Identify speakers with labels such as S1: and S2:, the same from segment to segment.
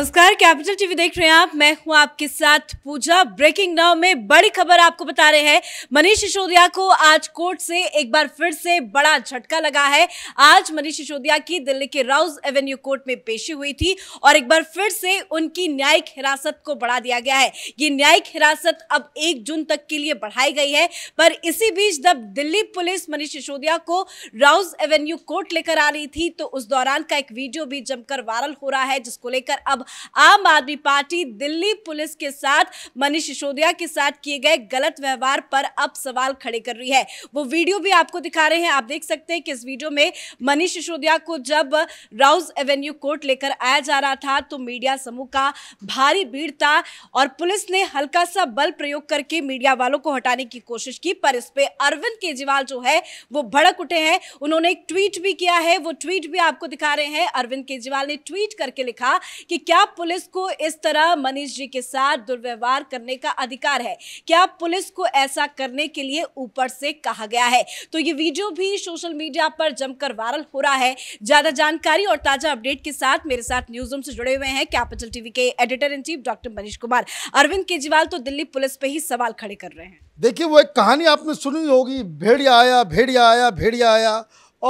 S1: नमस्कार capital TV देख रहे हैं आप मैं हूं आपके साथ पूजा ब्रेकिंग नाउ में बड़ी खबर आपको बता रहे हैं मनीष सिसोदिया को आज कोर्ट से एक बार फिर से बड़ा झटका लगा है आज मनीष सिसोदिया की दिल्ली के राउज एवेन्यू कोर्ट में पेशी हुई थी और एक बार फिर से उनकी न्यायिक हिरासत को बढ़ा दिया गया है ये न्यायिक हिरासत अब एक जून तक के लिए बढ़ाई गई है पर इसी बीच जब दिल्ली पुलिस मनीष सिसोदिया को राउज एवेन्यू कोर्ट लेकर आ रही थी तो उस दौरान का एक वीडियो भी जमकर वायरल हो रहा है जिसको लेकर अब आम आदमी पार्टी दिल्ली पुलिस के साथ मनीष सिसोदिया के साथ किए गए गलत व्यवहार पर अब सवाल खड़े कर रही है वो वीडियो भी आपको दिखा रहे हैं आप देख सकते हैं कि इस वीडियो में मनीष सिसोदिया को जब राउज एवेन्यू कोर्ट लेकर आया जा रहा था तो मीडिया समूह का भारी भीड़ था और पुलिस ने हल्का सा बल प्रयोग करके मीडिया वालों को हटाने की कोशिश की पर इस पर अरविंद केजरीवाल जो है वो भड़क उठे हैं उन्होंने एक ट्वीट भी किया है वो ट्वीट भी आपको दिखा रहे हैं अरविंद केजरीवाल ने ट्वीट करके लिखा कि क्या क्या पुलिस को इस तरह मनीष जी के साथ दुर्व्यवहार करने का अधिकार है क्या पुलिस को ऐसा करने के लिए ऊपर से कहा गया है तो ये वीडियो भी सोशल मीडिया पर जमकर वायरल हो रहा है ज्यादा जानकारी और ताजा अपडेट के साथ मेरे साथ न्यूज रूम से जुड़े हुए हैं कैपिटल टीवी के editor in chief doctor Manish Kumar Arvind Kejriwal तो दिल्ली पुलिस पे ही सवाल खड़े कर रहे हैं
S2: देखिए वो एक कहानी आपने सुनी होगी भेड़िया आया भेड़िया आया भेड़िया आया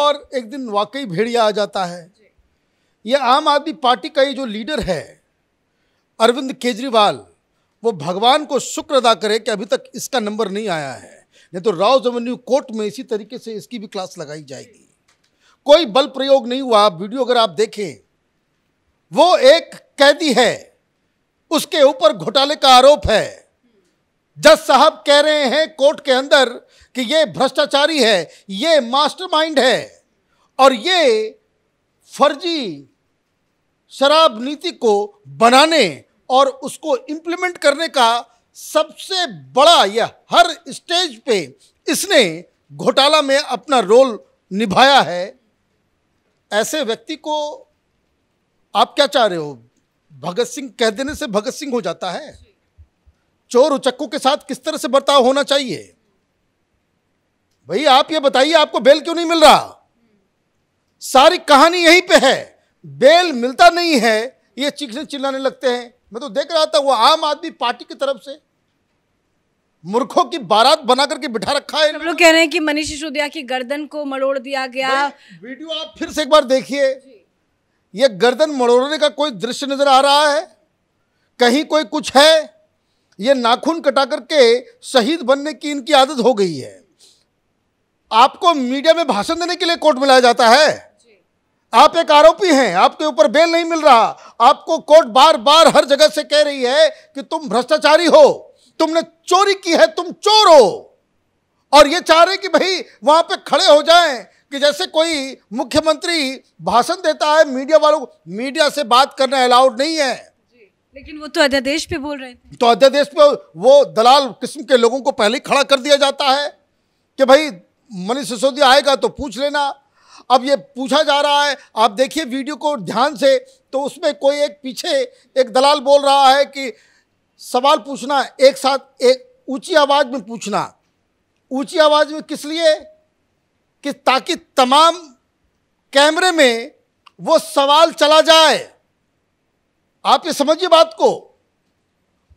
S2: और एक दिन वाकई भेड़िया आ जाता है ये आम आदमी पार्टी का ये जो लीडर है अरविंद केजरीवाल वो भगवान को शुक्र अदा करे कि अभी तक इसका नंबर नहीं आया है नहीं तो राव जमन्यू कोर्ट में इसी तरीके से इसकी भी क्लास लगाई जाएगी कोई बल प्रयोग नहीं हुआ वीडियो अगर आप देखें वो एक कैदी है उसके ऊपर घोटाले का आरोप है जज साहब कह रहे हैं कोर्ट के अंदर कि ये भ्रष्टाचारी है ये मास्टरमाइंड है और ये फर्जी शराब नीति को बनाने और उसको इम्प्लीमेंट करने का सबसे बड़ा या हर स्टेज पे इसने घोटाला में अपना रोल निभाया है ऐसे व्यक्ति को आप क्या चाह रहे हो भगत सिंह कह देने से भगत सिंह हो जाता है चोर उचक्कों के साथ किस तरह से बर्ताव होना चाहिए भाई आप ये बताइए आपको बेल क्यों नहीं मिल रहा सारी कहानी यहीं पे है बेल मिलता नहीं है ये चीखने चिल्लाने लगते हैं मैं तो देख रहा था वो आम आदमी पार्टी की तरफ से मूर्खों की बारात बना करके बिठा रखा है लोग कह रहे हैं कि मनीष सिसोदिया की गर्दन को मरोड़ दिया गया वीडियो आप फिर से एक बार देखिए ये गर्दन मरोड़ने का कोई दृश्य नजर आ रहा है कहीं कोई कुछ है ये नाखून कटा करके शहीद बनने की इनकी आदत हो गई है आपको मीडिया में भाषण देने के लिए कोर्ट में लाया जाता है आप एक आरोपी हैं आपके ऊपर बेल नहीं मिल रहा आपको कोर्ट बार बार हर जगह से कह रही है कि तुम भ्रष्टाचारी हो तुमने चोरी की है तुम चोर हो और ये चाह रहे कि भाई वहां पे खड़े हो जाएं कि जैसे कोई मुख्यमंत्री भाषण देता है मीडिया वालों को मीडिया से बात करना अलाउड नहीं है लेकिन वो तो अध्यादेश पे बोल रहे थे तो अध्यादेश पे वो दलाल किस्म के लोगों को पहले खड़ा कर दिया जाता है कि भाई मनीष सिसोदिया आएगा तो पूछ लेना अब ये पूछा जा रहा है आप देखिए वीडियो को ध्यान से तो उसमें कोई एक पीछे एक दलाल बोल रहा है कि सवाल पूछना एक साथ एक ऊंची आवाज़ में पूछना ऊंची आवाज़ में किस लिए कि ताकि तमाम कैमरे में वो सवाल चला जाए आप ये समझिए बात को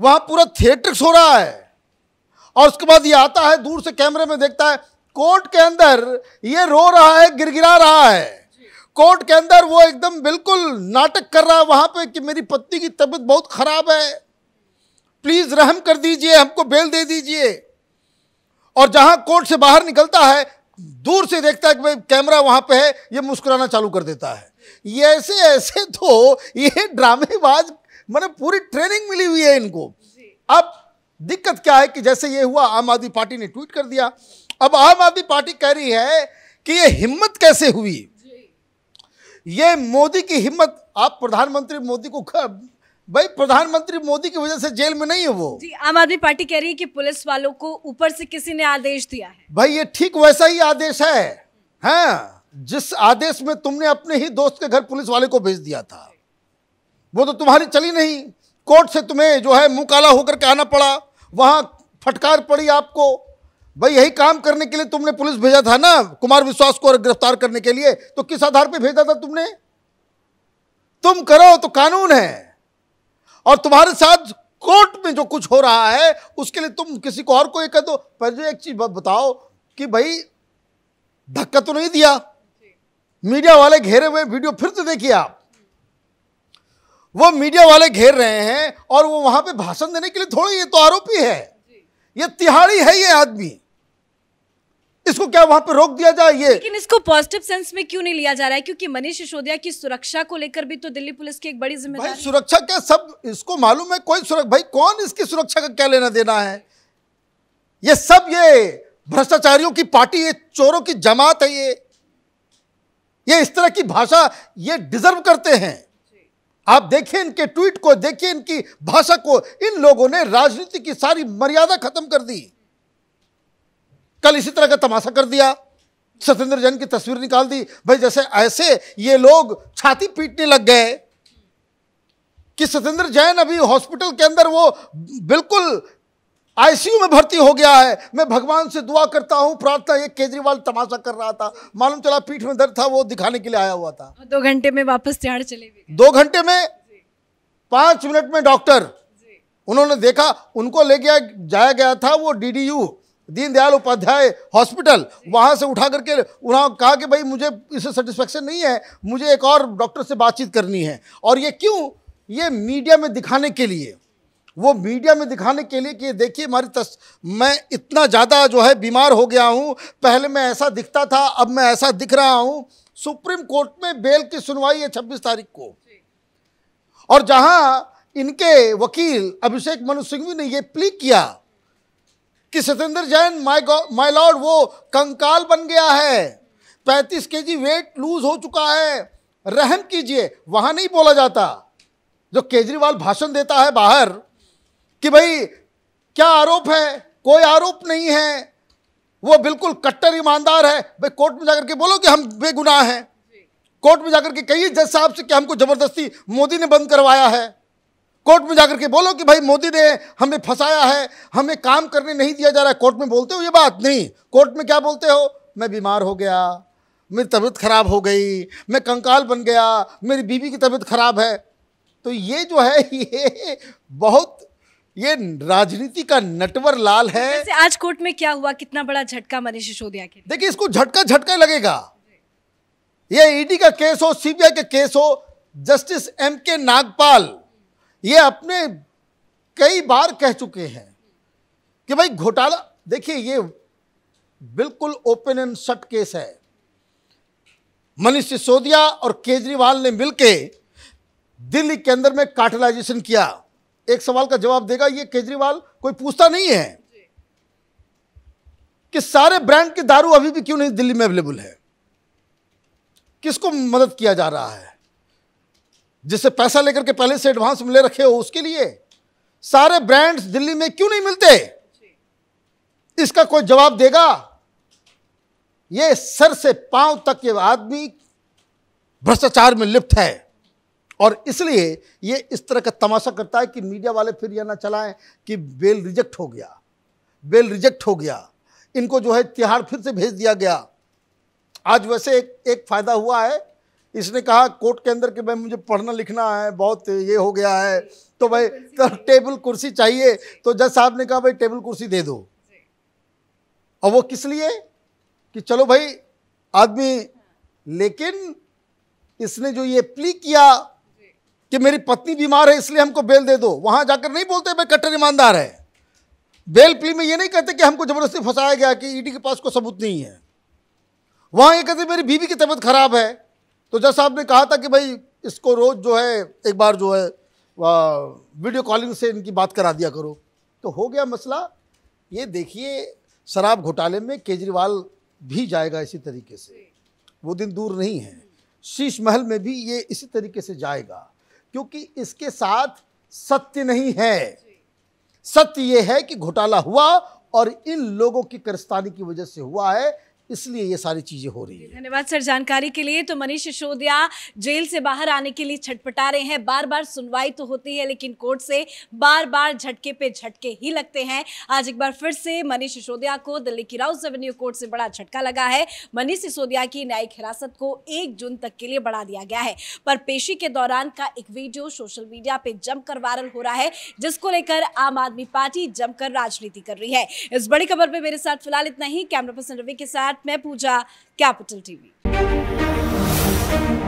S2: वहाँ पूरा थिएट्रिक्स हो रहा है और उसके बाद ये आता है दूर से कैमरे में देखता है कोर्ट के अंदर ये रो रहा है गिरगिरा रहा है कोर्ट के अंदर वो एकदम बिल्कुल नाटक कर रहा है वहां पे कि मेरी पत्नी की तबीयत बहुत ख़राब है प्लीज़ रहम कर दीजिए हमको बेल दे दीजिए और जहां कोर्ट से बाहर निकलता है दूर से देखता है कि भाई कैमरा वहां पे है ये मुस्कुराना चालू कर देता है ये ऐसे ऐसे तो ये ड्रामेबाज मैंने पूरी ट्रेनिंग मिली हुई है इनको अब दिक्कत क्या है कि जैसे ये हुआ आम आदमी पार्टी ने ट्वीट कर दिया अब आम आदमी पार्टी कह रही है कि ये हिम्मत कैसे हुई ये मोदी की हिम्मत आप प्रधानमंत्री मोदी को भाई प्रधानमंत्री मोदी की वजह से जेल में नहीं है वो जी आम
S1: आदमी पार्टी कह रही है कि पुलिस वालों को ऊपर से किसी ने आदेश दिया है
S2: भाई ये ठीक वैसा ही आदेश है हाँ, जिस आदेश में तुमने अपने ही दोस्त के घर पुलिस वाले को भेज दिया था वो तो तुम्हारी चली नहीं कोर्ट से तुम्हें जो है मुंह काला होकर के आना पड़ा वहां फटकार पड़ी आपको भाई यही काम करने के लिए तुमने पुलिस भेजा था ना कुमार विश्वास को गिरफ्तार करने के लिए तो किस आधार पे भेजा था तुमने तुम करो तो कानून है और तुम्हारे साथ कोर्ट में जो कुछ हो रहा है उसके लिए तुम किसी को और को एक कह दो पर जो एक चीज बताओ कि भाई धक्का तो नहीं दिया मीडिया वाले घेरे हुए वीडियो फिर तो देखिए आप वो मीडिया वाले घेर रहे हैं और वो वहां पे भाषण देने के लिए थोड़ी ये तो आरोपी है ये तिहाड़ी है ये आदमी इसको क्या वहां पर रोक दिया जाए ये लेकिन
S1: इसको पॉजिटिव सेंस में क्यों नहीं लिया जा रहा है क्योंकि मनीष सिसोदिया की सुरक्षा को लेकर भी तो दिल्ली पुलिस की एक बड़ी जिम्मेदारी भाई
S2: सुरक्षा क्या सब इसको मालूम है कोई सुरक्षा भाई कौन इसकी सुरक्षा का क्या लेना देना है ये सब ये भ्रष्टाचारियों की पार्टी ये चोरों की जमात है ये ये इस तरह की भाषा ये डिजर्व करते हैं आप देखिए इनके ट्वीट को देखिए इनकी भाषा को इन लोगों ने राजनीति की सारी मर्यादा खत्म कर दी कल इसी तरह का तमाशा कर दिया सत्येंद्र जैन की तस्वीर निकाल दी भाई जैसे ऐसे ये लोग छाती पीटने लग गए कि सत्येंद्र जैन अभी हॉस्पिटल के अंदर वो बिल्कुल आईसीयू में भर्ती हो गया है मैं भगवान से दुआ करता हूँ प्रार्थना ये केजरीवाल तमाशा कर रहा था मालूम चला पीठ में दर्द था वो दिखाने के लिए आया हुआ था दो घंटे में वापस तिहाड़ चले गए दो घंटे में पांच मिनट में डॉक्टर उन्होंने देखा उनको ले गया जाया गया था वो डीडीयू दीनदयाल उपाध्याय हॉस्पिटल वहाँ से उठा करके उन्होंने कहा कि भाई मुझे इससे सेटिस्फेक्शन नहीं है मुझे एक और डॉक्टर से बातचीत करनी है और ये क्यों ये मीडिया में दिखाने के लिए वो मीडिया में दिखाने के लिए कि देखिए हमारी तस् मैं इतना ज़्यादा जो है बीमार हो गया हूँ पहले मैं ऐसा दिखता था अब मैं ऐसा दिख रहा हूँ सुप्रीम कोर्ट में बेल की सुनवाई है छब्बीस तारीख को और जहाँ इनके वकील अभिषेक मनु सिंघवी ने ये प्ली किया कि Satyendra Jain my my lord वो कंकाल बन गया है पैंतीस के जी वेट लूज हो चुका है रहम कीजिए वहां नहीं बोला जाता जो केजरीवाल भाषण देता है बाहर कि भाई क्या आरोप है कोई आरोप नहीं है वो बिल्कुल कट्टर ईमानदार है भाई कोर्ट में जाकर के बोलो कि हम बेगुनाह हैं कोर्ट में जाकर के कहिए जज साहब से कि हमको ज़बरदस्ती मोदी ने बंद करवाया है कोर्ट में जाकर के बोलो कि भाई मोदी ने हमें फंसाया है हमें काम करने नहीं दिया जा रहा है कोर्ट में बोलते हो ये बात नहीं कोर्ट में क्या बोलते हो मैं बीमार हो गया मेरी तबीयत खराब हो गई मैं कंकाल बन गया मेरी बीवी की तबीयत खराब है तो ये जो है ये बहुत ये राजनीति का नटवर लाल है
S1: आज कोर्ट में क्या हुआ कितना बड़ा झटका मनीष सिसोदिया के
S2: देखिए इसको झटका झटका लगेगा ये ईडी का केस हो सीबीआई का केस हो जस्टिस एम के नागपाल ये अपने कई बार कह चुके हैं कि भाई घोटाला देखिए ये बिल्कुल ओपन एंड शट केस है मनीष सिसोदिया और केजरीवाल ने मिलके दिल्ली के अंदर में कार्टलाइजेशन किया एक सवाल का जवाब देगा ये केजरीवाल कोई पूछता नहीं है कि सारे ब्रांड के दारू अभी भी क्यों नहीं दिल्ली में अवेलेबल है किसको मदद किया जा रहा है जिससे पैसा लेकर के पहले से एडवांस ले रखे हो उसके लिए सारे ब्रांड्स दिल्ली में क्यों नहीं मिलते इसका कोई जवाब देगा ये सर से पांव तक ये आदमी भ्रष्टाचार में लिप्त है और इसलिए ये इस तरह का तमाशा करता है कि मीडिया वाले फिर यह ना चलाएं कि बेल रिजेक्ट हो गया बेल रिजेक्ट हो गया इनको जो है तिहाड़ फिर से भेज दिया गया आज वैसे एक, एक फ़ायदा हुआ है इसने कहा कोर्ट के अंदर कि भाई मुझे पढ़ना लिखना है बहुत ये हो गया है तो भाई तो टेबल कुर्सी चाहिए तो जज साहब ने कहा भाई टेबल कुर्सी दे दो और वो किस लिए कि चलो भाई आदमी लेकिन इसने जो ये प्ली किया कि मेरी पत्नी बीमार है इसलिए हमको बेल दे दो वहां जाकर नहीं बोलते भाई कट्टर ईमानदार है बेल प्ली में ये नहीं कहते कि हमको जबरदस्ती फंसाया गया कि ईडी e के पास कोई सबूत नहीं है वहां ये कहते मेरी बीवी की तबीयत खराब है तो जैसा आपने कहा था कि भाई इसको रोज़ जो है एक बार जो है वीडियो कॉलिंग से इनकी बात करा दिया करो तो हो गया मसला ये देखिए शराब घोटाले में केजरीवाल भी जाएगा इसी तरीके से वो दिन दूर नहीं है शीश महल में भी ये इसी तरीके से जाएगा क्योंकि इसके साथ सत्य नहीं है सत्य ये है कि घोटाला हुआ और इन लोगों की करस्तानी की वजह से हुआ है इसलिए ये सारी चीज़ें हो रही है
S1: धन्यवाद सर जानकारी के लिए तो मनीष सिसोदिया जेल से बाहर आने के लिए छटपटा रहे हैं बार बार सुनवाई तो होती है लेकिन कोर्ट से बार बार झटके पे झटके ही लगते हैं आज एक बार फिर से मनीष सिसोदिया को दिल्ली की राउस एवेन्यू कोर्ट से बड़ा झटका लगा है मनीष सिसोदिया की न्यायिक हिरासत को एक जून तक के लिए बढ़ा दिया गया है पर पेशी के दौरान का एक वीडियो सोशल मीडिया पे जमकर वायरल हो रहा है जिसको लेकर आम आदमी पार्टी जमकर राजनीति कर रही है इस बड़ी खबर पर मेरे साथ फिलहाल इतना ही कैमरा पर्सन रवि के साथ साथ मैं पूजा कैपिटल टीवी